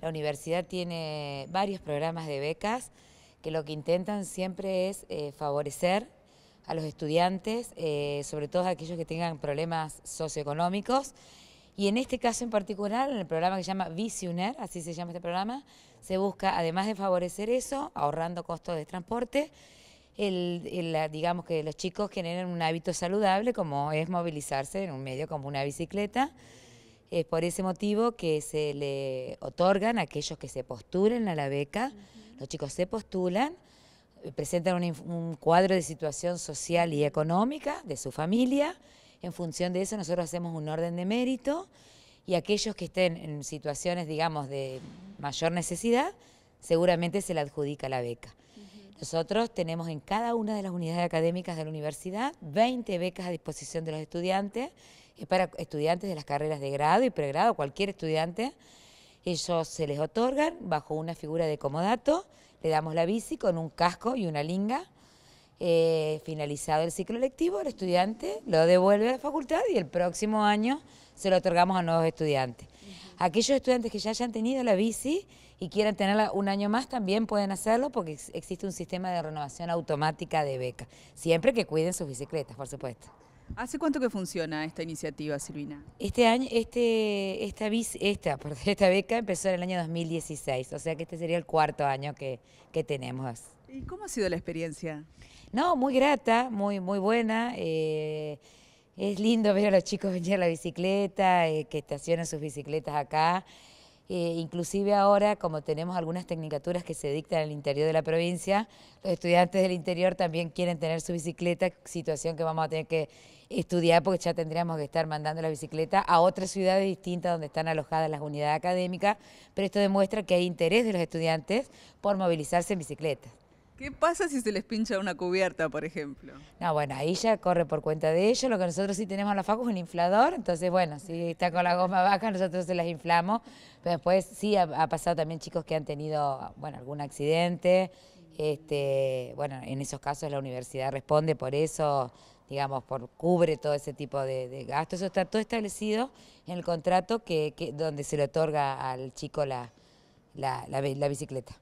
La universidad tiene varios programas de becas que lo que intentan siempre es eh, favorecer a los estudiantes, eh, sobre todo a aquellos que tengan problemas socioeconómicos. Y en este caso en particular, en el programa que se llama Visioner, así se llama este programa, se busca, además de favorecer eso, ahorrando costos de transporte, el, digamos que los chicos generen un hábito saludable como es movilizarse en un medio como una bicicleta. Es por ese motivo que se le otorgan a aquellos que se postulen a la beca. Los chicos se postulan, eh, presentan un, un, cuadro de situación social y económica de su familia. En función de eso nosotros hacemos un orden de mérito y aquellos que estén en situaciones, digamos, de mayor necesidad, seguramente se le adjudica la beca. Nosotros tenemos en cada una de las unidades académicas de la universidad 20 becas a disposición de los estudiantes, es para estudiantes de las carreras de grado y pregrado, cualquier estudiante. Ellos se les otorgan bajo una figura de comodato, le damos la bici con un casco y una linga. Eh, finalizado el ciclo lectivo, el estudiante lo devuelve a la facultad y el próximo año se lo otorgamos a nuevos estudiantes. Aquellos estudiantes que ya hayan tenido la bici, y quieren tenerla un año más, también pueden hacerlo porque existe un sistema de renovación automática de beca... siempre que cuiden sus bicicletas, por supuesto. ¿Hace cuánto que funciona esta iniciativa, Silvina? Este año, este, esta, esta, beca empezó en el año 2016, o sea que este sería el cuarto año que, que tenemos. ¿Y cómo ha sido la experiencia? No, muy grata, muy, muy buena. Eh, es lindo ver a los chicos venir a la bicicleta, eh, que estacionan sus bicicletas acá. Eh, inclusive ahora, como tenemos algunas tecnicaturas que se dictan el interior de la provincia, los estudiantes del interior también quieren tener su bicicleta, situación que vamos a tener que estudiar porque ya tendríamos que estar mandando la bicicleta a otras ciudades distintas donde están alojadas las unidades académicas, pero esto demuestra que hay interés de los estudiantes por movilizarse en bicicleta. ¿Qué pasa si se les pincha una cubierta, por ejemplo? No, bueno, ahí ya corre por cuenta de ellos. Lo que nosotros sí tenemos en la facu es un inflador. Entonces, bueno, si está con la goma baja, nosotros se las inflamos. Pero después sí ha, pasado también chicos que han tenido, bueno, algún accidente. Este, bueno, en esos casos la universidad responde por eso, digamos, por cubre todo ese tipo de, gastos. Eso está todo establecido en el contrato que, donde se le otorga al chico la bicicleta.